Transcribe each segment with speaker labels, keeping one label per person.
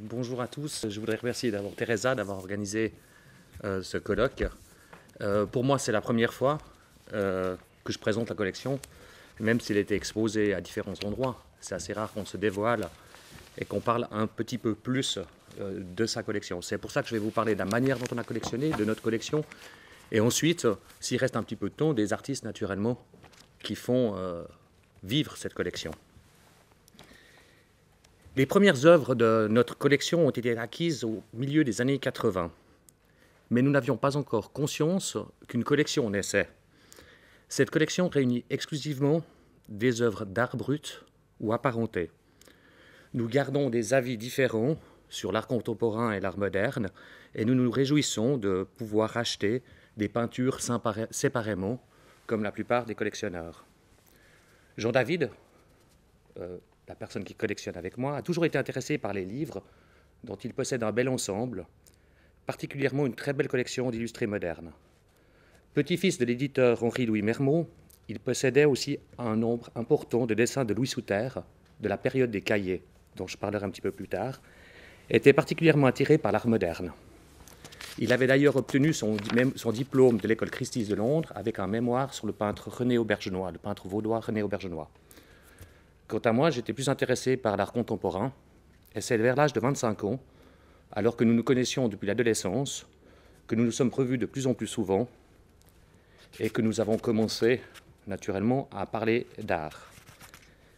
Speaker 1: bonjour à tous. Je voudrais remercier d'abord Teresa d'avoir organisé euh, ce colloque. Euh, pour moi, c'est la première fois euh, que je présente la collection, même s'il était exposé à différents endroits. C'est assez rare qu'on se dévoile et qu'on parle un petit peu plus de sa collection. C'est pour ça que je vais vous parler de la manière dont on a collectionné, de notre collection, et ensuite, s'il reste un petit peu de temps, des artistes naturellement qui font vivre cette collection. Les premières œuvres de notre collection ont été acquises au milieu des années 80, mais nous n'avions pas encore conscience qu'une collection naissait. Cette collection réunit exclusivement des œuvres d'art brut ou apparentées. Nous gardons des avis différents sur l'art contemporain et l'art moderne, et nous nous réjouissons de pouvoir acheter des peintures séparément, comme la plupart des collectionneurs. Jean-David, euh, la personne qui collectionne avec moi, a toujours été intéressée par les livres, dont il possède un bel ensemble, particulièrement une très belle collection d'illustrés modernes. Petit-fils de l'éditeur Henri-Louis Mermont, il possédait aussi un nombre important de dessins de Louis Souterre, de la période des cahiers, dont je parlerai un petit peu plus tard, était particulièrement attiré par l'art moderne. Il avait d'ailleurs obtenu son, son, diplôme de l'école Christie's de Londres avec un mémoire sur le peintre René Aubergenois, le peintre vaudois René Aubergenois. Quant à moi, j'étais plus intéressé par l'art contemporain, et c'est vers l'âge de 25 ans, alors que nous nous connaissions depuis l'adolescence, que nous nous sommes revus de plus en plus souvent, et que nous avons commencé naturellement à parler d'art.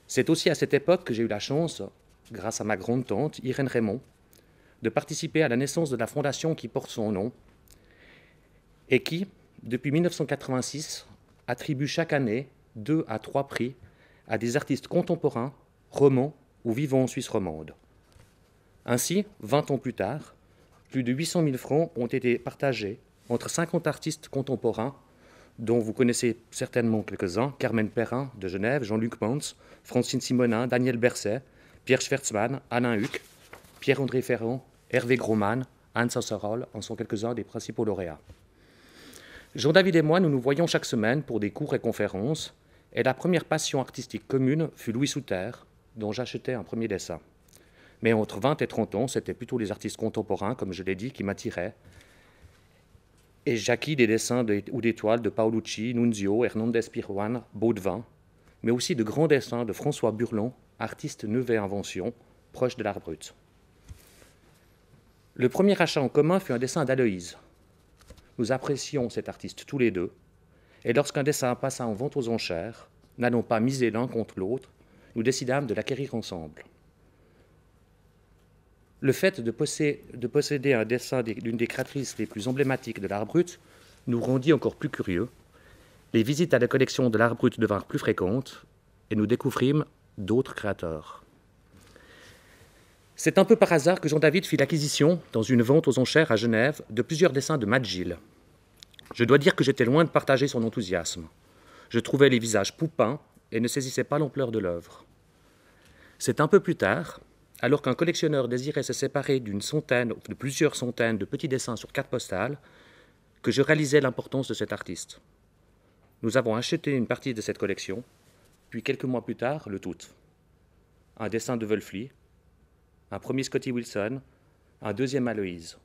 Speaker 1: C'est aussi à cette époque que j'ai eu la chance, grâce à ma grande-tante Irène Raymond, de participer à la naissance de la fondation qui porte son nom et qui, depuis 1986, attribue chaque année deux à trois prix à des artistes contemporains, romans ou vivant en Suisse romande. Ainsi, 20 ans plus tard, plus de 800 000 francs ont été partagés entre 50 artistes contemporains, dont vous connaissez certainement quelques-uns, Carmen Perrin de Genève, Jean-Luc Pons, Francine Simonin, Daniel Berset, Pierre Schwerzmann, Alain Huck, Pierre-André Ferrand, Hervé Groman, Anne Sassarol en sont quelques-uns des principaux lauréats. Jean-David et moi, nous nous voyons chaque semaine pour des cours et conférences et la première passion artistique commune fut Louis Souter, dont j'achetais un premier dessin. Mais entre 20 et 30 ans, c'était plutôt les artistes contemporains, comme je l'ai dit, qui m'attiraient. Et j'acquis des dessins ou des toiles de Paolucci, Nunzio, Hernandez Piruan, Baudvin, mais aussi de grands dessins de François Burlon, artiste et Invention, proche de l'art brut. Le premier achat en commun fut un dessin d'Aloïse. Nous apprécions cet artiste tous les deux, et lorsqu'un dessin passa en vente aux enchères, n'allons pas miser l'un contre l'autre, nous décidâmes de l'acquérir ensemble. Le fait de, posséder un dessin d'une des créatrices les plus emblématiques de l'art brut nous rendit encore plus curieux. Les visites à la collection de l'art brut devinrent plus fréquentes et nous découvrîmes d'autres créateurs. C'est un peu par hasard que Jean-David fit l'acquisition, dans une vente aux enchères à Genève, de plusieurs dessins de Madgill. Je dois dire que j'étais loin de partager son enthousiasme. Je trouvais les visages poupins et ne saisissais pas l'ampleur de l'œuvre. C'est un peu plus tard, alors qu'un collectionneur désirait se séparer d'une centaine, ou de plusieurs centaines de petits dessins sur quatre postales, que je réalisais l'importance de cet artiste. Nous avons acheté une partie de cette collection, puis quelques mois plus tard, le tout. Un dessin de Wölfli, un premier Scotty Wilson, un deuxième Aloïse.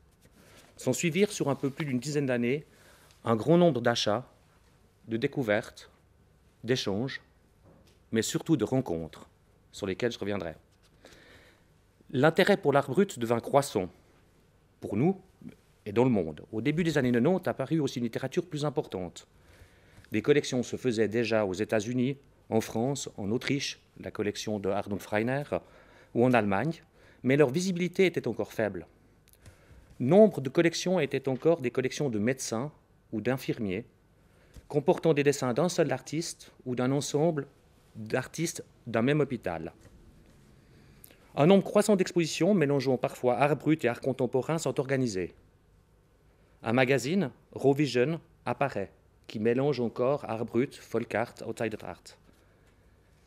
Speaker 1: S'en suivirent sur un peu plus d'une dizaine d'années un grand nombre d'achats, de découvertes, d'échanges, mais surtout de rencontres, sur lesquelles je reviendrai. L'intérêt pour l'art brut devint croissant, pour nous et dans le monde. Au début des années 90 apparut aussi une littérature plus importante. Des collections se faisaient déjà aux États-Unis, en France, en Autriche, la collection de Arnold Freiner, ou en Allemagne, mais leur visibilité était encore faible. Nombre de collections étaient encore des collections de médecins ou d'infirmiers, comportant des dessins d'un seul artiste ou d'un ensemble d'artistes d'un même hôpital. Un nombre croissant d'expositions mélangeant parfois art brut et art contemporain sont organisées. Un magazine, Raw Vision, apparaît, qui mélange encore art brut, folk art, outside art.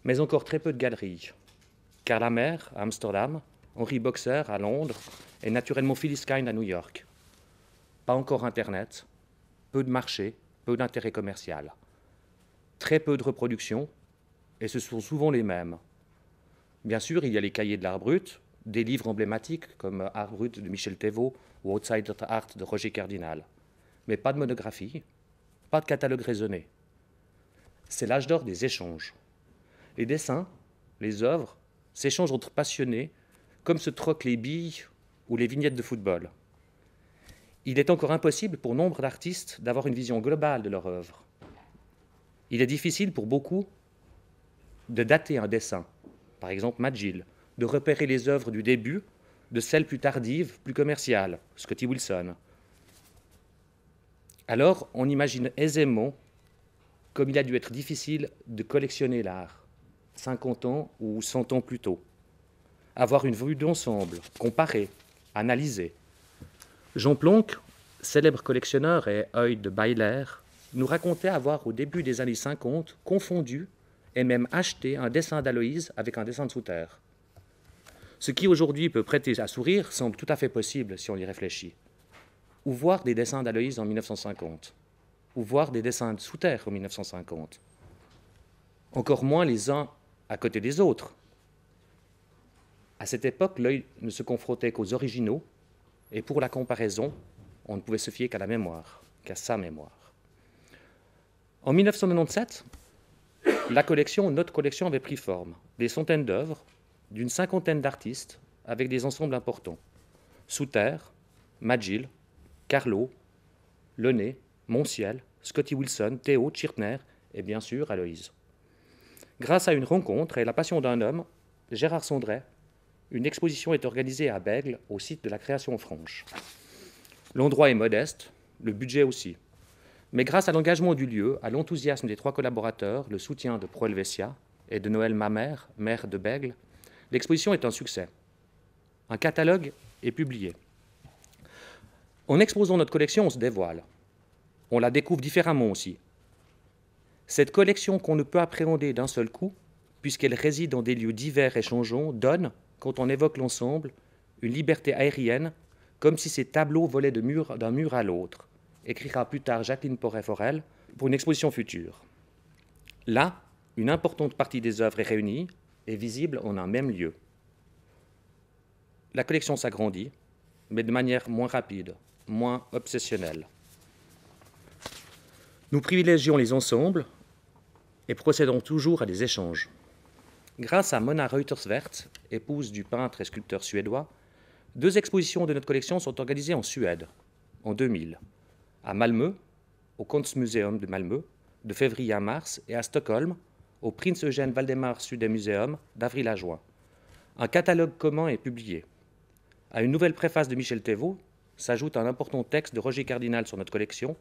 Speaker 1: Mais encore très peu de galeries, car la à Amsterdam, Henri Boxer à Londres et naturellement Phyllis Kind à New York. Pas encore Internet, peu de marché, peu d'intérêt commercial, très peu de reproduction, et ce sont souvent les mêmes. Bien sûr, il y a les cahiers de l'art brut, des livres emblématiques comme Art brut de Michel Thévaux ou Outside Art de Roger Cardinal, mais pas de monographie, pas de catalogue raisonné. C'est l'âge d'or des échanges. Les dessins, les œuvres s'échangent entre passionnés, comme se troquent les billes ou les vignettes de football il est encore impossible pour nombre d'artistes d'avoir une vision globale de leur œuvre. Il est difficile pour beaucoup de dater un dessin, par exemple Magill, de repérer les œuvres du début de celles plus tardives, plus commerciales, Scotty Wilson. Alors, on imagine aisément comme il a dû être difficile de collectionner l'art, 50 ans ou 100 ans plus tôt. Avoir une vue d'ensemble, comparer, analyser. Jean Plonk, célèbre collectionneur et œil de Bayler, nous racontait avoir, au début des années 50, confondu et même acheté un dessin d'Aloïse avec un dessin de Souterre. Ce qui aujourd'hui peut prêter à sourire semble tout à fait possible si on y réfléchit. Ou voir des dessins d'Aloïse en 1950, ou voir des dessins de Souterre en 1950. Encore moins les uns à côté des autres. À cette époque, l'œil ne se confrontait qu'aux originaux et pour la comparaison, on ne pouvait se fier qu'à la mémoire, qu'à sa mémoire. En 1997, la collection, notre collection avait pris forme. Des centaines d'œuvres, d'une cinquantaine d'artistes, avec des ensembles importants. Souterre, Magil, Carlo, Lenné, Monciel, Scotty Wilson, Théo, Chirtner et bien sûr Aloïse. Grâce à une rencontre et la passion d'un homme, Gérard Sondret une exposition est organisée à Bègle, au site de la création franche. L'endroit est modeste, le budget aussi. Mais grâce à l'engagement du lieu, à l'enthousiasme des trois collaborateurs, le soutien de Proelvesia et de Noël Mamère, maire de Bègle, l'exposition est un succès. Un catalogue est publié. En exposant notre collection, on se dévoile. On la découvre différemment aussi. Cette collection qu'on ne peut appréhender d'un seul coup, puisqu'elle réside dans des lieux divers et changeants, donne, quand on évoque l'ensemble, une liberté aérienne, comme si ces tableaux volaient d'un mur, mur à l'autre, écrira plus tard Jacqueline Porret-Forel pour une exposition future. Là, une importante partie des œuvres est réunie et visible en un même lieu. La collection s'agrandit, mais de manière moins rapide, moins obsessionnelle. Nous privilégions les ensembles et procédons toujours à des échanges grâce à Mona reuterswerth épouse du peintre et sculpteur suédois, deux expositions de notre collection sont organisées en Suède, en 2000, à Malmö, au Kunstmuseum de Malmö, de février à mars, et à Stockholm, au Prince Eugène Valdemar Sudemuseum, d'avril à juin. Un catalogue commun est publié. À une nouvelle préface de Michel Thévaux s'ajoute un important texte de Roger Cardinal sur notre collection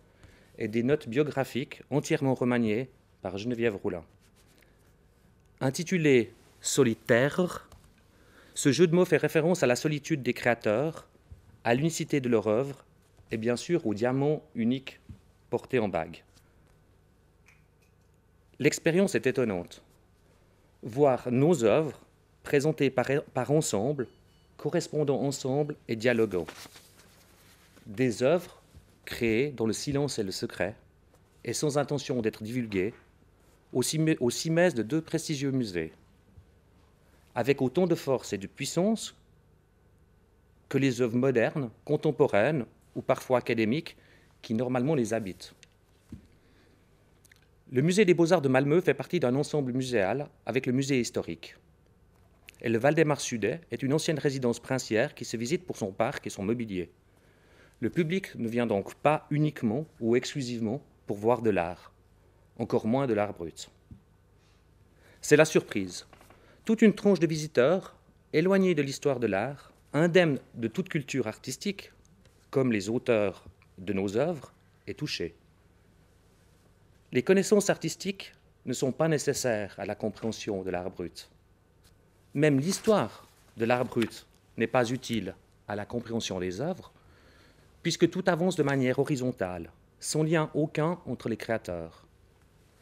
Speaker 1: et des notes biographiques entièrement remaniées par Geneviève Roulin. Intitulé Solitaire, ce jeu de mots fait référence à la solitude des créateurs, à l'unicité de leur œuvre et bien sûr au diamant unique porté en bague. L'expérience est étonnante. Voir nos œuvres présentées par, ensemble, correspondant ensemble et dialoguant. Des œuvres créées dans le silence et le secret, et sans intention d'être divulguées, au cimès de deux prestigieux musées, avec autant de force et de puissance que les œuvres modernes, contemporaines ou parfois académiques qui normalement les habitent. Le musée des beaux-arts de Malmö fait partie d'un ensemble muséal avec le musée historique. Et le Valdemar Sudet est une ancienne résidence princière qui se visite pour son parc et son mobilier. Le public ne vient donc pas uniquement ou exclusivement pour voir de l'art encore moins de l'art brut. C'est la surprise. Toute une tronche de visiteurs, éloignés de l'histoire de l'art, indemnes de toute culture artistique, comme les auteurs de nos œuvres, est touchée. Les connaissances artistiques ne sont pas nécessaires à la compréhension de l'art brut. Même l'histoire de l'art brut n'est pas utile à la compréhension des œuvres, puisque tout avance de manière horizontale, sans lien aucun entre les créateurs.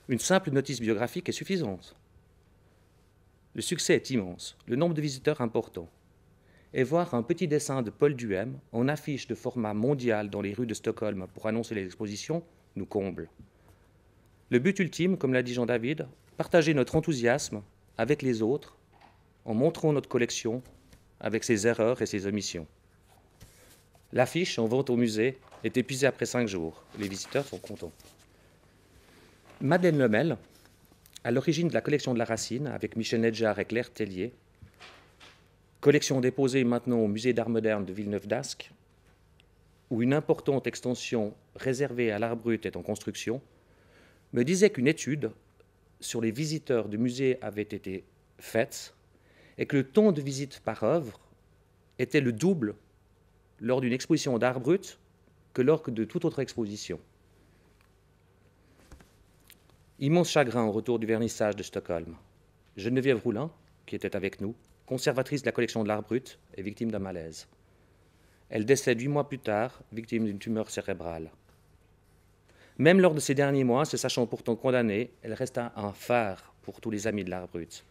Speaker 1: Une simple notice biographique est suffisante. Le succès est immense, le nombre de visiteurs important. Et voir un petit dessin de Paul Duhem en affiche de format mondial dans les rues de Stockholm pour annoncer les expositions nous comble. Le but ultime, comme l'a dit Jean David, partager notre enthousiasme avec les autres en montrant notre collection avec ses erreurs et ses omissions. L'affiche en vente au musée est épuisée après cinq jours. Les visiteurs sont contents. Madeleine Lemel, à l'origine de la collection de la Racine, avec Michel Nedjar et Claire Tellier, collection déposée maintenant au musée d'art moderne de Villeneuve-d'Ascq, où une importante extension réservée à l'art brut est en construction, me disait qu'une étude sur les visiteurs du musée avait été faite et que le temps de visite par œuvre était le double lors d'une exposition d'art brut que lors de toute autre exposition. Immense chagrin au retour du vernissage de Stockholm. Geneviève Roulin, qui était avec nous, conservatrice de la collection de l'art brut, est victime d'un malaise. Elle décède huit mois plus tard, victime d'une tumeur cérébrale. Même lors de ces derniers mois, se sachant pourtant condamnée, elle resta un phare pour tous les amis de l'art brut.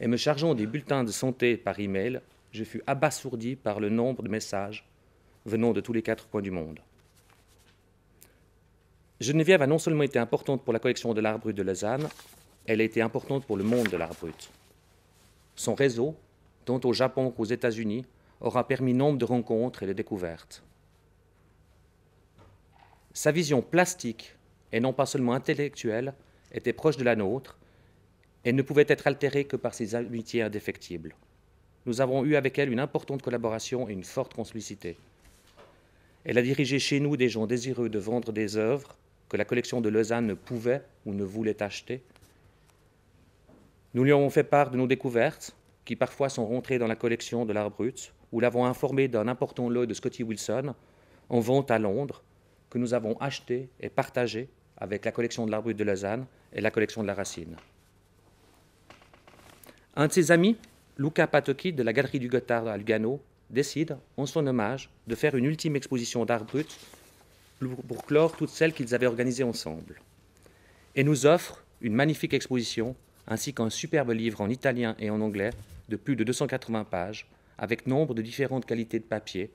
Speaker 1: Et me chargeant des bulletins de santé par email, je fus abasourdi par le nombre de messages venant de tous les quatre coins du monde. Geneviève a non seulement été importante pour la collection de l'art brut de Lausanne, elle a été importante pour le monde de l'art brut. Son réseau, tant au Japon qu'aux États-Unis, aura permis nombre de rencontres et de découvertes. Sa vision plastique, et non pas seulement intellectuelle, était proche de la nôtre et ne pouvait être altérée que par ses amitiés indéfectibles. Nous avons eu avec elle une importante collaboration et une forte complicité. Elle a dirigé chez nous des gens désireux de vendre des œuvres que la collection de Lausanne ne pouvait ou ne voulait acheter. Nous lui avons fait part de nos découvertes, qui parfois sont rentrées dans la collection de l'art brut, ou l'avons informé d'un important lot de Scotty Wilson en vente à Londres, que nous avons acheté et partagé avec la collection de l'art brut de Lausanne et la collection de la Racine. Un de ses amis, Luca Patocchi de la Galerie du Gotthard à Lugano, décide, en son hommage, de faire une ultime exposition d'art brut pour clore toutes celles qu'ils avaient organisées ensemble, et nous offre une magnifique exposition ainsi qu'un superbe livre en italien et en anglais de plus de 280 pages, avec nombre de différentes qualités de papier,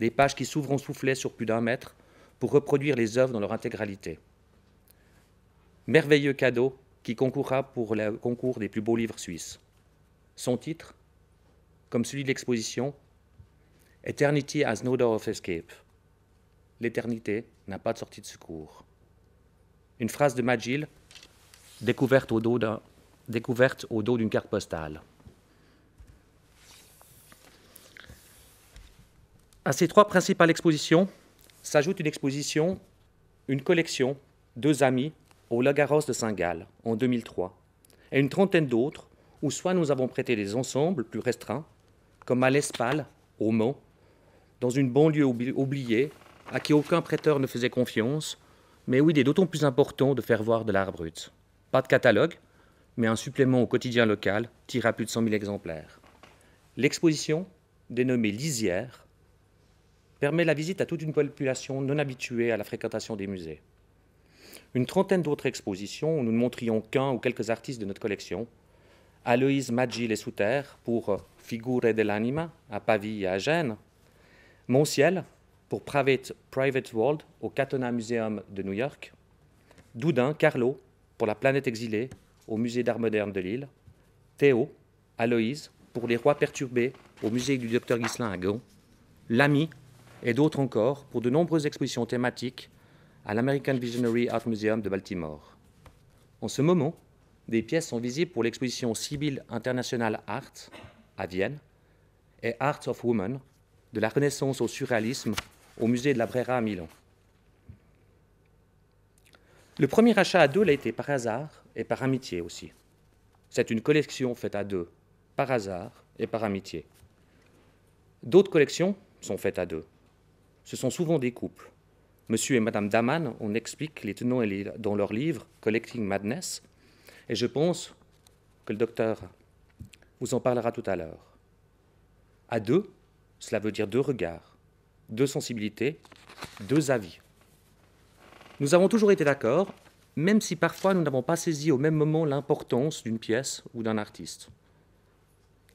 Speaker 1: des pages qui s'ouvrent en sur plus d'un mètre pour reproduire les œuvres dans leur intégralité. Merveilleux cadeau qui concourra pour le concours des plus beaux livres suisses. Son titre, comme celui de l'exposition, Eternity has no door of escape l'éternité n'a pas de sortie de secours. Une phrase de Magil, découverte au dos découverte au dos d'une carte postale. À ces trois principales expositions s'ajoute une exposition, une collection, deux amis au Lagaros de Saint-Gall en 2003, et une trentaine d'autres où soit nous avons prêté des ensembles plus restreints, comme à l'Espal, au Mans, dans une banlieue oubliée à qui aucun prêteur ne faisait confiance, mais où il est d'autant plus important de faire voir de l'art brut. Pas de catalogue, mais un supplément au quotidien local tira plus de 100 000 exemplaires. L'exposition, dénommée Lisière, permet la visite à toute une population non habituée à la fréquentation des musées. Une trentaine d'autres expositions où nous ne montrions qu'un ou quelques artistes de notre collection. Aloïse Maggi Les Souterres pour Figure dell'Anima à Pavie et à Gênes. Mon ciel pour Private, World au Katona Museum de New York, Doudin, Carlo, pour La planète exilée au Musée d'art moderne de Lille, Théo, Aloïse, pour Les rois perturbés au Musée du Docteur Ghislain à Gand, Lamy et d'autres encore pour de nombreuses expositions thématiques à l'American Visionary Art Museum de Baltimore. En ce moment, des pièces sont visibles pour l'exposition Sibyl International Art à Vienne et Art of Woman, de la Renaissance au surréalisme au musée de la Brera à Milan. Le premier achat à deux l'a été par hasard et par amitié aussi. C'est une collection faite à deux, par hasard et par amitié. D'autres collections sont faites à deux. Ce sont souvent des couples. Monsieur et Madame Daman, on explique les tenants dans leur livre Collecting Madness, et je pense que le docteur vous en parlera tout à l'heure. À deux, cela veut dire deux regards deux sensibilités, deux avis. Nous avons toujours été d'accord, même si parfois nous n'avons pas saisi au même moment l'importance d'une pièce ou d'un artiste.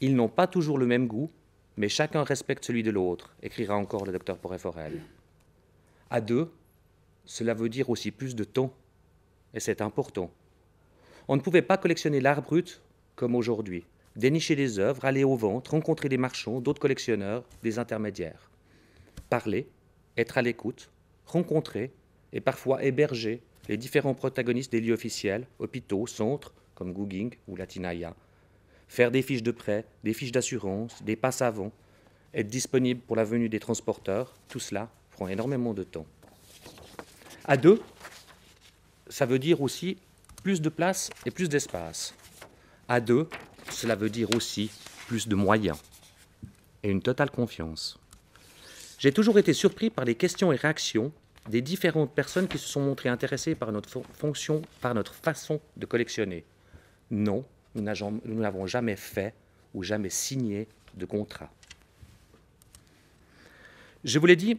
Speaker 1: Ils n'ont pas toujours le même goût, mais chacun respecte celui de l'autre, écrira encore le docteur Poré-Forel. À deux, cela veut dire aussi plus de temps, et c'est important. On ne pouvait pas collectionner l'art brut comme aujourd'hui, dénicher des œuvres, aller au ventre, rencontrer des marchands, d'autres collectionneurs, des intermédiaires parler, être à l'écoute, rencontrer et parfois héberger les différents protagonistes des lieux officiels, hôpitaux, centres comme Googing ou Latinaya, faire des fiches de prêt, des fiches d'assurance, des passes avant, être disponible pour la venue des transporteurs, tout cela prend énormément de temps. À deux, ça veut dire aussi plus de place et plus d'espace. À deux, cela veut dire aussi plus de moyens et une totale confiance. J'ai toujours été surpris par les questions et réactions des différentes personnes qui se sont montrées intéressées par notre fonction, par notre façon de collectionner. Non, nous n'avons jamais fait ou jamais signé de contrat. Je vous l'ai dit,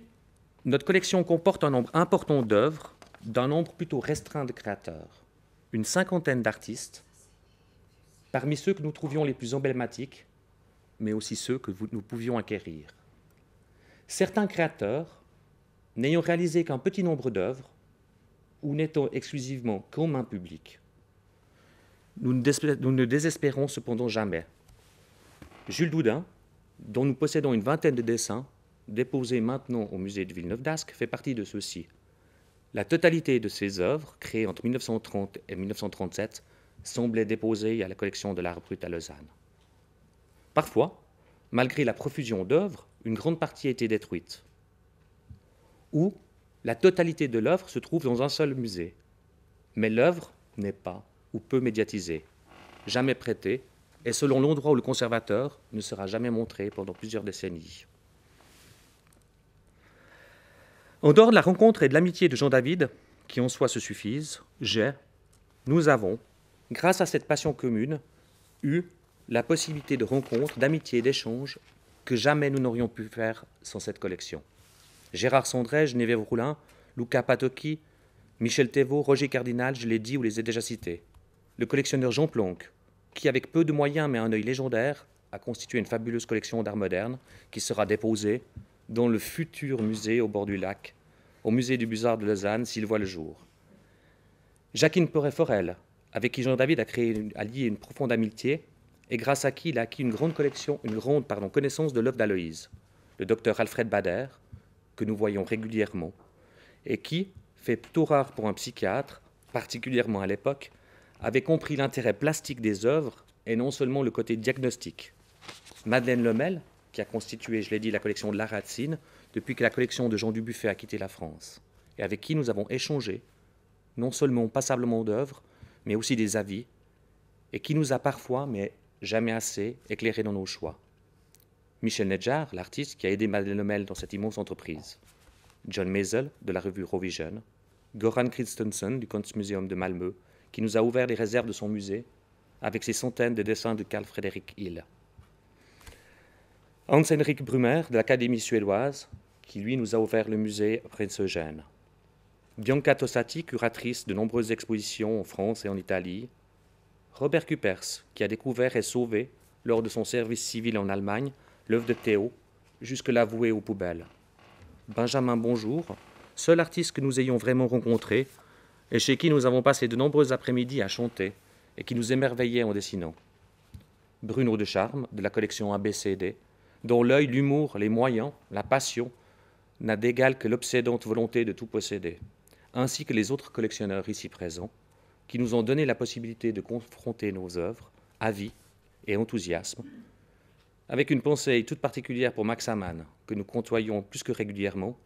Speaker 1: notre collection comporte un nombre important d'œuvres d'un nombre plutôt restreint de créateurs, une cinquantaine d'artistes, parmi ceux que nous trouvions les plus emblématiques, mais aussi ceux que nous pouvions acquérir. Certains créateurs, n'ayant réalisé qu'un petit nombre d'œuvres, ou n'étant exclusivement qu'aux mains publiques, nous ne, désespérons cependant jamais. Jules Doudin, dont nous possédons une vingtaine de dessins, déposés maintenant au musée de Villeneuve d'Ascq, fait partie de ceux-ci. La totalité de ses œuvres, créées entre 1930 et 1937, semblait déposée à la collection de l'art brut à Lausanne. Parfois, malgré la profusion d'œuvres, une grande partie a été détruite. Ou la totalité de l'œuvre se trouve dans un seul musée. Mais l'œuvre n'est pas ou peu médiatisée, jamais prêtée, et selon l'endroit où le conservateur ne sera jamais montré pendant plusieurs décennies. En dehors de la rencontre et de l'amitié de Jean-David, qui en soi se suffisent, j'ai, nous avons, grâce à cette passion commune, eu la possibilité de rencontres, d'amitiés, d'échanges que jamais nous n'aurions pu faire sans cette collection. Gérard Sandré, Geneviève Roulin, Luca Patocchi, Michel Thévaux, Roger Cardinal, je l'ai dit ou les ai déjà cités. Le collectionneur Jean Plonk, qui avec peu de moyens mais un œil légendaire, a constitué une fabuleuse collection d'art moderne qui sera déposée dans le futur musée au bord du lac, au musée du Buzard de Lausanne s'il voit le jour. Jacqueline perret forel avec qui Jean-David a, créé, a lié une profonde amitié, et grâce à qui il a acquis une grande, collection, une grande pardon, connaissance de l'œuvre d'Aloïse, le docteur Alfred Bader, que nous voyons régulièrement, et qui, fait plutôt rare pour un psychiatre, particulièrement à l'époque, avait compris l'intérêt plastique des œuvres et non seulement le côté diagnostique. Madeleine Lemel, qui a constitué, je l'ai dit, la collection de la Racine, depuis que la collection de Jean Dubuffet a quitté la France, et avec qui nous avons échangé, non seulement passablement d'œuvres, mais aussi des avis, et qui nous a parfois, mais jamais assez éclairé dans nos choix. Michel Nedjar, l'artiste qui a aidé Madeleine Lomel dans cette immense entreprise. John Mazel de la revue Rovision. Goran Christensen, du Kunstmuseum de Malmö, qui nous a ouvert les réserves de son musée avec ses centaines de dessins de Carl Frédéric Hill. Hans-Henrik Brummer, de l'Académie suédoise, qui lui nous a ouvert le musée Prince Eugène. Bianca Tossati, curatrice de nombreuses expositions en France et en Italie, Robert Cupers, qui a découvert et sauvé, lors de son service civil en Allemagne, l'œuvre de Théo, jusque l'avoué aux poubelles. Benjamin Bonjour, seul artiste que nous ayons vraiment rencontré, et chez qui nous avons passé de nombreux après-midi à chanter, et qui nous émerveillait en dessinant. Bruno de Charme, de la collection ABCD, dont l'œil, l'humour, les moyens, la passion, n'a d'égal que l'obsédante volonté de tout posséder, ainsi que les autres collectionneurs ici présents, qui nous ont donné la possibilité de confronter nos œuvres, avis et enthousiasme, avec une pensée toute particulière pour Max Amann, que nous côtoyons plus que régulièrement,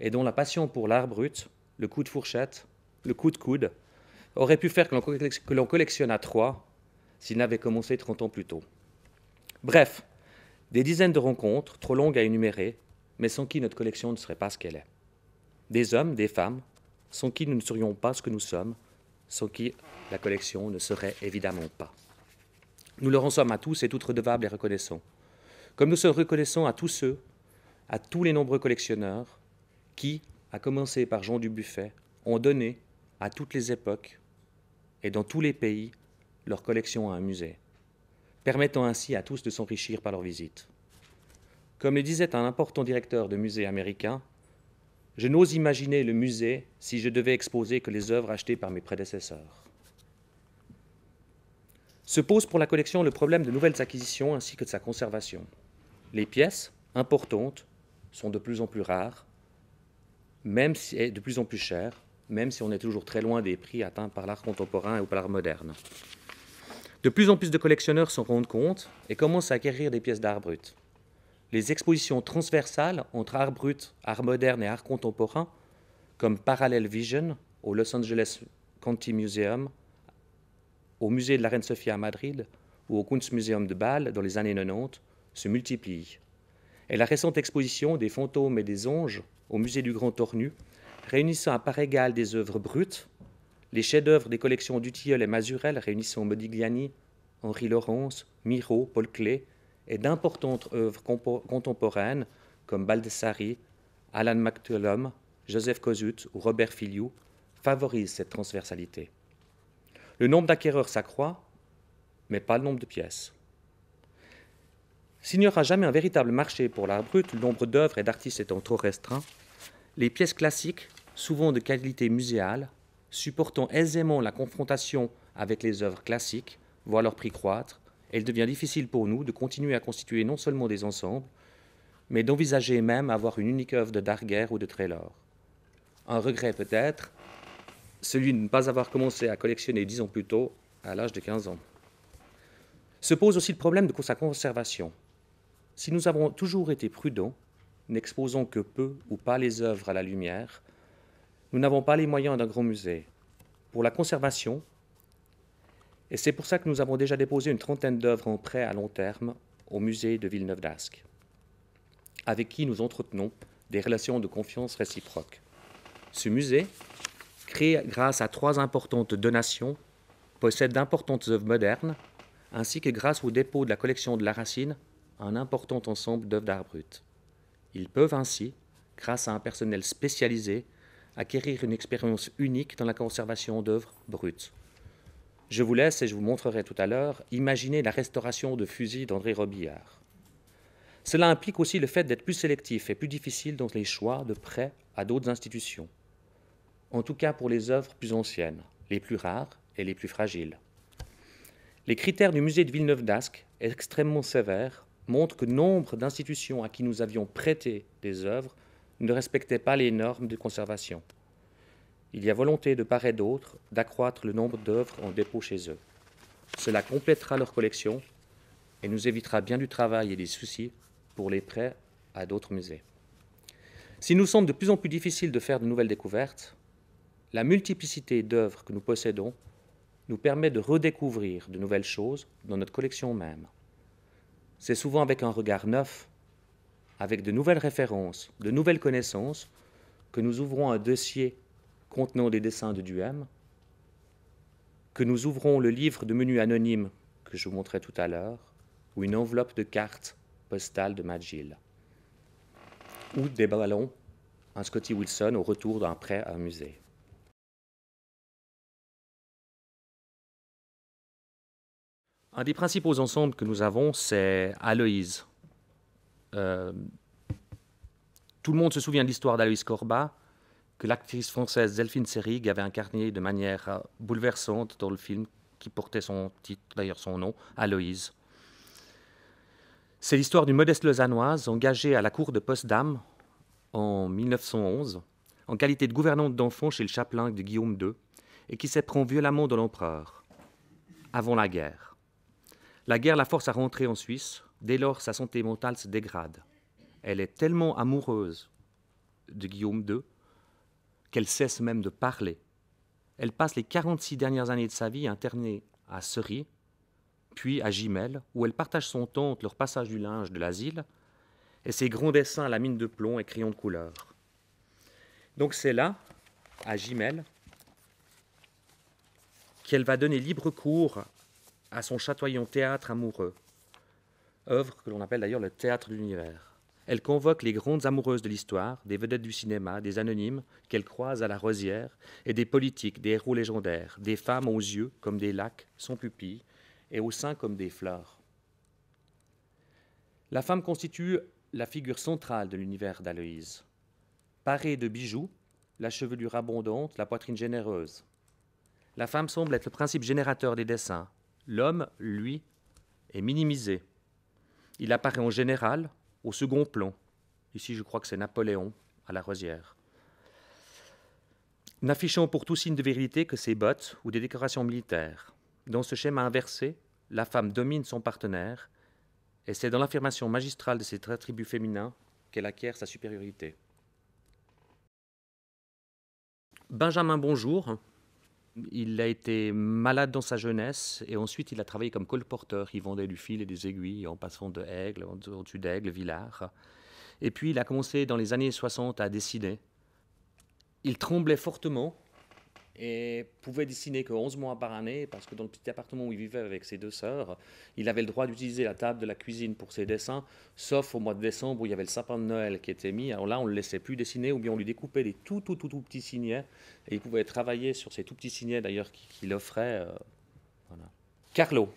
Speaker 1: et dont la passion pour l'art brut, le coup de fourchette, le coup de coude, aurait pu faire que l'on collectionne à trois s'il n'avait commencé 30 ans plus tôt. Bref, des dizaines de rencontres, trop longues à énumérer, mais sans qui notre collection ne serait pas ce qu'elle est. Des hommes, des femmes, sans qui nous ne serions pas ce que nous sommes, sans qui la collection ne serait évidemment pas. Nous leur en sommes à tous et toutes redevables et reconnaissants, comme nous sommes reconnaissants à tous ceux, à tous les nombreux collectionneurs qui, à commencer par Jean Dubuffet, ont donné, à toutes les époques et dans tous les pays, leur collection à un musée, permettant ainsi à tous de s'enrichir par leur visite. Comme le disait un important directeur de musée américain, je n'ose imaginer le musée si je devais exposer que les œuvres achetées par mes prédécesseurs. Se pose pour la collection le problème de nouvelles acquisitions ainsi que de sa conservation. Les pièces, importantes, sont de plus en plus rares, même si, et de plus en plus chères, même si on est toujours très loin des prix atteints par l'art contemporain ou par l'art moderne. De plus en plus de collectionneurs s'en rendent compte et commencent à acquérir des pièces d'art brut les expositions transversales entre art brut, art moderne et art contemporain, comme Parallel Vision au Los Angeles County Museum, au musée de la Reine Sofia à Madrid ou au Kunstmuseum de Bâle dans les années 90, se multiplient. Et la récente exposition des fantômes et des anges au musée du Grand Tornu, réunissant à part égale des œuvres brutes, les chefs-d'œuvre des collections Dutilleul et Mazurel réunissant Modigliani, Henri Laurence, Miro, Paul Klee, et d'importantes œuvres contemporaines comme Baldessari, Alan McTullum, Joseph Kosuth ou Robert Filiou favorisent cette transversalité. Le nombre d'acquéreurs s'accroît, mais pas le nombre de pièces. S'il n'y aura jamais un véritable marché pour l'art brut, le nombre d'œuvres et d'artistes étant trop restreint, les pièces classiques, souvent de qualité muséale, supportant aisément la confrontation avec les œuvres classiques, voient leur prix croître il devient difficile pour nous de continuer à constituer non seulement des ensembles, mais d'envisager même avoir une unique œuvre de Darguerre ou de Traylor. Un regret peut-être, celui de ne pas avoir commencé à collectionner dix ans plus tôt, à l'âge de 15 ans. Se pose aussi le problème de sa conservation. Si nous avons toujours été prudents, n'exposons que peu ou pas les œuvres à la lumière, nous n'avons pas les moyens d'un grand musée. Pour la conservation, et c'est pour ça que nous avons déjà déposé une trentaine d'œuvres en prêt à long terme au musée de Villeneuve d'Ascq, avec qui nous entretenons des relations de confiance réciproques. Ce musée, créé grâce à trois importantes donations, possède d'importantes œuvres modernes, ainsi que grâce au dépôt de la collection de la racine, un important ensemble d'œuvres d'art brut. Ils peuvent ainsi, grâce à un personnel spécialisé, acquérir une expérience unique dans la conservation d'œuvres brutes. Je vous laisse, et je vous montrerai tout à l'heure, imaginer la restauration de fusils d'André Robillard. Cela implique aussi le fait d'être plus sélectif et plus difficile dans les choix de prêts à d'autres institutions, en tout cas pour les œuvres plus anciennes, les plus rares et les plus fragiles. Les critères du musée de Villeneuve d'Ascq, extrêmement sévères, montrent que nombre d'institutions à qui nous avions prêté des œuvres ne respectaient pas les normes de conservation. Il y a volonté de part et d'autre d'accroître le nombre d'œuvres en dépôt chez eux. Cela complétera leur collection et nous évitera bien du travail et des soucis pour les prêts à d'autres musées. S'il nous semble de plus en plus difficile de faire de nouvelles découvertes, la multiplicité d'œuvres que nous possédons nous permet de redécouvrir de nouvelles choses dans notre collection même. C'est souvent avec un regard neuf, avec de nouvelles références, de nouvelles connaissances, que nous ouvrons un dossier contenant des dessins de Duhem, que nous ouvrons le livre de Menu anonyme que je vous montrais tout à l'heure, ou une enveloppe de cartes postales de Magil, ou des ballons, un Scotty Wilson au retour d'un prêt à un musée. Un des principaux ensembles que nous avons, c'est Aloïse. Euh, tout le monde se souvient de l'histoire d'Aloïse Corba, l'actrice française Delphine Seyrig avait incarné de manière euh, bouleversante dans le film qui portait son titre, d'ailleurs son nom, Aloïse. C'est l'histoire d'une modeste lausannoise engagée à la cour de Potsdam en 1911 en qualité de gouvernante d'enfants chez le chapelain de Guillaume II et qui s'éprend violemment de l'empereur avant la guerre. La guerre la force à rentrer en Suisse, dès lors sa santé mentale se dégrade. Elle est tellement amoureuse de Guillaume II qu'elle cesse même de parler. Elle passe les 46 dernières années de sa vie internée à Ceris, puis à Gimel, où elle partage son temps entre leur passage du linge de l'asile et ses grands dessins à la mine de plomb et crayons de couleur. Donc c'est là, à Gimel, qu'elle va donner libre cours à son chatoyant théâtre amoureux, œuvre que l'on appelle d'ailleurs le théâtre de l'univers. Elle convoque les grandes amoureuses de l'histoire, des vedettes du cinéma, des anonymes qu'elle croise à la rosière, et des politiques, des héros légendaires, des femmes aux yeux comme des lacs, sans pupilles, et aux seins comme des fleurs. La femme constitue la figure centrale de l'univers d'Aloïse. Parée de bijoux, la chevelure abondante, la poitrine généreuse. La femme semble être le principe générateur des dessins. L'homme, lui, est minimisé. Il apparaît en général, au second plan. Ici, je crois que c'est Napoléon à la Rosière. N'affichant pour tout signe de vérité que ses bottes ou des décorations militaires. Dans ce schéma inversé, la femme domine son partenaire et c'est dans l'affirmation magistrale de ses attributs féminins qu'elle acquiert sa supériorité. Benjamin Bonjour, il a été malade dans sa jeunesse et ensuite il a travaillé comme colporteur. Il vendait du fil et des aiguilles en passant de Aigle, au-dessus d'Aigle, Villars. Et puis il a commencé dans les années 60 à dessiner. Il tremblait fortement et pouvait dessiner que 11 mois par année, parce que dans le petit appartement où il vivait avec ses deux sœurs, il avait le droit d'utiliser la table de la cuisine pour ses dessins, sauf au mois de décembre où il y avait le sapin de Noël qui était mis. Alors là, on ne le laissait plus dessiner, ou bien on lui découpait des tout, tout, tout, tout petits signets, et il pouvait travailler sur ces tout petits signets d'ailleurs qu'il offrait. Euh, Carlo.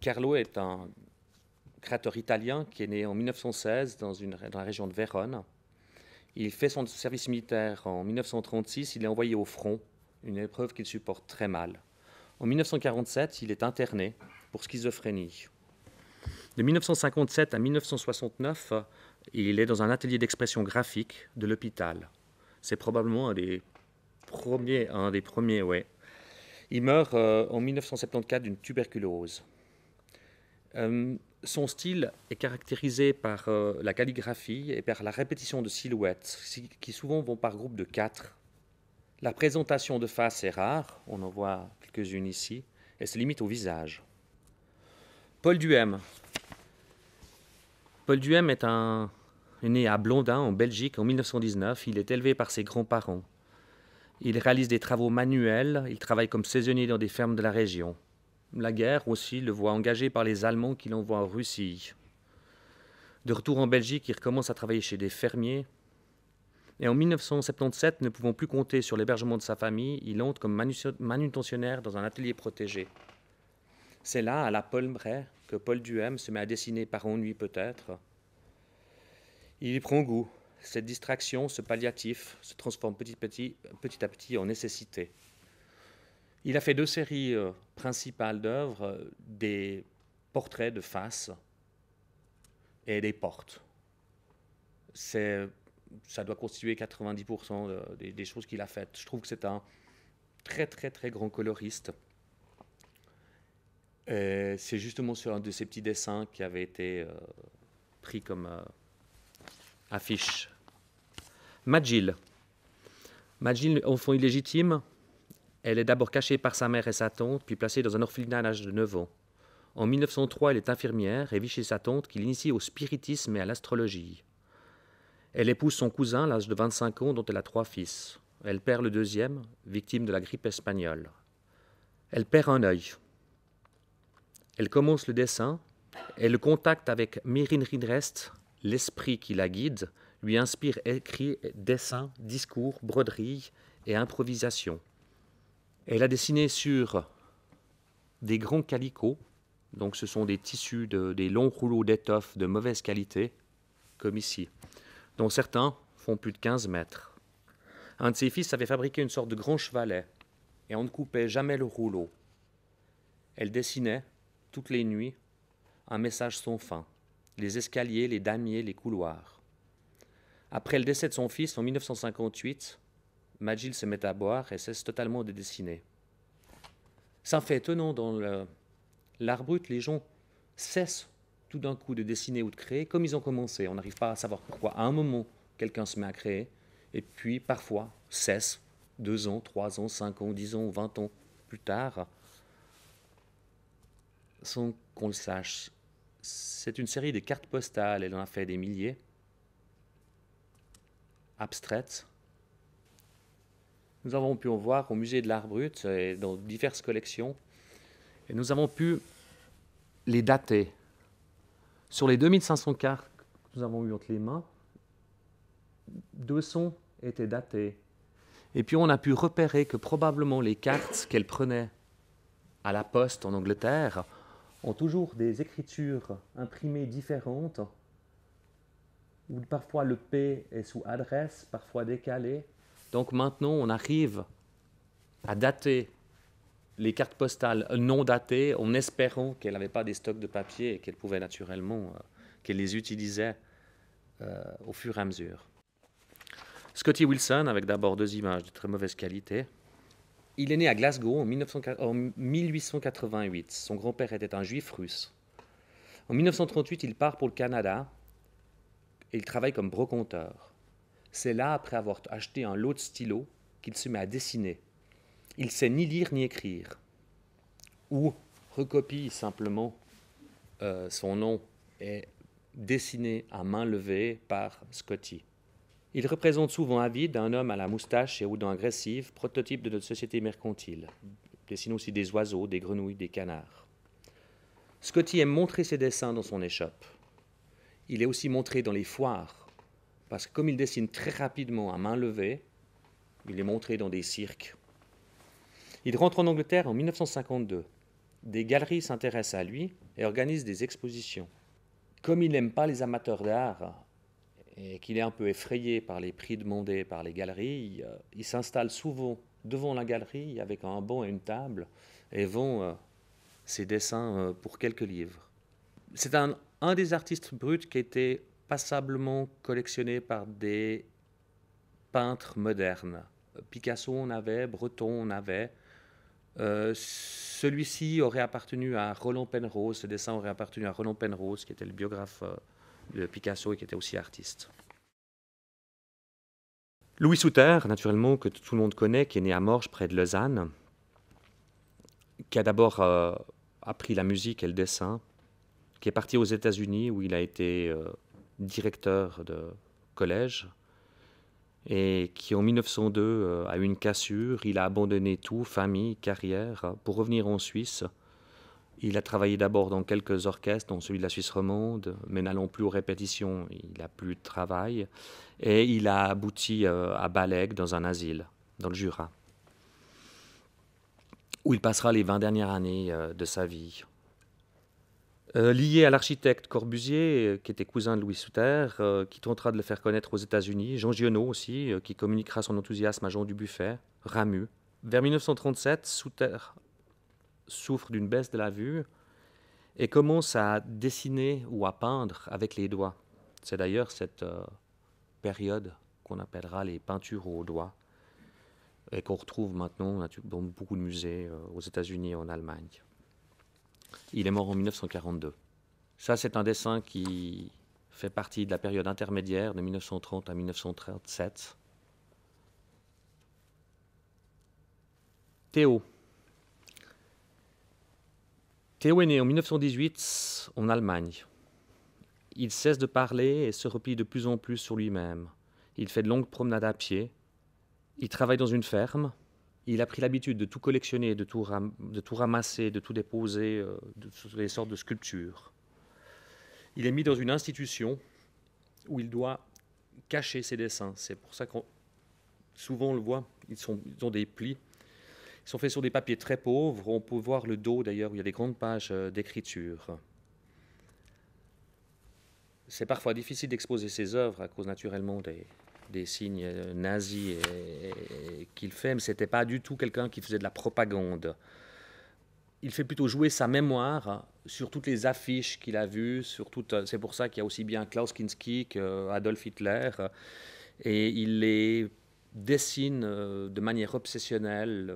Speaker 1: Carlo est un créateur italien qui est né en 1916 dans, dans la région de Vérone. Il fait son service militaire en 1936, il est envoyé au front, une épreuve qu'il supporte très mal. En 1947, il est interné pour schizophrénie. De 1957 à 1969, il est dans un atelier d'expression graphique de l'hôpital. C'est probablement un des premiers, un des premiers, ouais. Il meurt euh, en 1974 d'une tuberculose. Euh, son style est caractérisé par euh, la calligraphie et par la répétition de silhouettes, qui souvent vont par groupe de quatre. La présentation de face est rare, on en voit quelques-unes ici, et se limite au visage. Paul Duhem. Paul Duhem est, est né à Blondin, en Belgique, en 1919. Il est élevé par ses grands-parents. Il réalise des travaux manuels, il travaille comme saisonnier dans des fermes de la région. La guerre aussi le voit engagé par les Allemands qui l'envoient en Russie. De retour en Belgique, il recommence à travailler chez des fermiers. Et en 1977, ne pouvant plus compter sur l'hébergement de sa famille, il entre comme manutentionnaire dans un atelier protégé. C'est là, à la Palmeraie, que Paul Duhem se met à dessiner par ennui peut-être. Il y prend goût. Cette distraction, ce palliatif, se transforme petit à petit en nécessité. Il a fait deux séries euh, principales d'œuvres, euh, des portraits de face et des portes. ça doit constituer 90% des, choses qu'il a faites. Je trouve que c'est un très très très grand coloriste. c'est justement sur un de ces petits dessins qui avait été euh, pris comme affiche. Magil. Magil, enfant illégitime, elle est d'abord cachée par sa mère et sa tante, puis placée dans un orphelinat à l'âge de 9 ans. En 1903, elle est infirmière et vit chez sa tante qui l'initie au spiritisme et à l'astrologie. Elle épouse son cousin à l'âge de 25 ans, dont elle a trois fils. Elle perd le deuxième, victime de la grippe espagnole. Elle perd un œil. Elle commence le dessin et le contact avec Myrin Rinrest, l'esprit qui la guide, lui inspire écrit, dessin, discours, broderies et improvisation. Elle a dessiné sur des grands calicots, donc ce sont des tissus, de, des longs rouleaux d'étoffe de mauvaise qualité, comme ici, dont certains font plus de 15 mètres. Un de ses fils avait fabriqué une sorte de grand chevalet, et on ne coupait jamais le rouleau. Elle dessinait, toutes les nuits, un message sans fin, les escaliers, les damiers, les couloirs. Après le décès de son fils en 1958, Magil se met à boire et cesse totalement de dessiner. C'est un fait étonnant dans l'art brut, les gens cessent tout d'un coup de dessiner ou de créer comme ils ont commencé. On n'arrive pas à savoir pourquoi. À un moment, quelqu'un se met à créer et puis parfois cesse deux ans, trois ans, cinq ans, dix ans, vingt ans plus tard, sans qu'on le sache. C'est une série de cartes postales, elle en a fait des milliers, abstraites, nous avons pu en voir au musée de l'art brut et dans diverses collections. Et nous avons pu les dater. Sur les 2500 cartes que nous avons eues entre les mains, 200 étaient datées. Et puis on a pu repérer que probablement les cartes qu'elle prenait à la poste en Angleterre ont toujours des écritures imprimées différentes, où parfois le P est sous adresse, parfois décalé, donc maintenant, on arrive à dater les cartes postales non datées en espérant qu'elle n'avait pas des stocks de papier et qu'elle pouvait naturellement, euh, les utilisait euh, au fur et à mesure. Scotty Wilson, avec d'abord deux images de très mauvaise qualité. Il est né à Glasgow en, en 1888. Son grand-père était un juif russe. En 1938, il part pour le Canada et il travaille comme brocanteur. C'est là, après avoir acheté un lot de stylos, qu'il se met à dessiner. Il sait ni lire ni écrire. Ou recopie simplement euh, son nom et dessiné à main levée par Scotty. Il représente souvent à vide un homme à la moustache et aux dents agressives, prototype de notre société mercantile. Il dessine aussi des oiseaux, des grenouilles, des canards. Scotty aime montrer ses dessins dans son échoppe. Il est aussi montré dans les foires, parce que comme il dessine très rapidement à main levée, il est montré dans des cirques. Il rentre en Angleterre en 1952. Des galeries s'intéressent à lui et organisent des expositions. Comme il n'aime pas les amateurs d'art et qu'il est un peu effrayé par les prix demandés par les galeries, euh, il s'installe souvent devant la galerie avec un banc et une table et vend euh, ses dessins euh, pour quelques livres. C'est un, des artistes bruts qui était passablement collectionné par des peintres modernes. Picasso on avait, Breton on avait. Euh, celui-ci aurait appartenu à Roland Penrose, ce dessin aurait appartenu à Roland Penrose, qui était le biographe euh, de Picasso et qui était aussi artiste. Louis Souter, naturellement, que tout le monde connaît, qui est né à Morges, près de Lausanne, qui a d'abord euh, appris la musique et le dessin, qui est parti aux États-Unis, où il a été directeur de collège et qui en 1902 euh, a eu une cassure, il a abandonné tout, famille, carrière, pour revenir en Suisse. Il a travaillé d'abord dans quelques orchestres, dont celui de la Suisse romande, mais n'allant plus aux répétitions, il n'a plus de travail. Et il a abouti euh, à Balègue, dans un asile, dans le Jura, où il passera les 20 dernières années euh, de sa vie. Euh, lié à l'architecte Corbusier, euh, qui était cousin de Louis Souter, euh, qui tentera de le faire connaître aux États-Unis, Jean Giono aussi, qui communiquera son enthousiasme à Jean Dubuffet, Ramu. Vers 1937, Souter souffre d'une baisse de la vue et commence à dessiner ou à peindre avec les doigts. C'est d'ailleurs cette période qu'on appellera les peintures aux doigts et qu'on retrouve maintenant dans beaucoup de musées aux États-Unis et en Allemagne. Il est mort en 1942. Ça, c'est un dessin qui fait partie de la période intermédiaire de 1930 à 1937. Théo. Théo est né en 1918 en Allemagne. Il cesse de parler et se replie de plus en plus sur lui-même. Il fait de longues promenades à pied. Il travaille dans une ferme il a pris l'habitude de tout collectionner, de tout, ramasser, de tout déposer, euh, de toutes les sortes de sculptures. Il est mis dans une institution où il doit cacher ses dessins. C'est pour ça qu'on souvent le voit, ils, sont, ils ont des plis. Ils sont faits sur des papiers très pauvres. On peut voir le dos d'ailleurs, où il y a des grandes pages euh, d'écriture. C'est parfois difficile d'exposer ses œuvres à cause naturellement des, des signes euh, nazis qu'il fait, mais ce n'était pas du tout quelqu'un qui faisait de la propagande. Il fait plutôt jouer sa mémoire sur toutes les affiches qu'il a vues, sur euh, C'est pour ça qu'il y a aussi bien Klaus Kinski qu'Adolf euh, Hitler, et il les dessine de manière obsessionnelle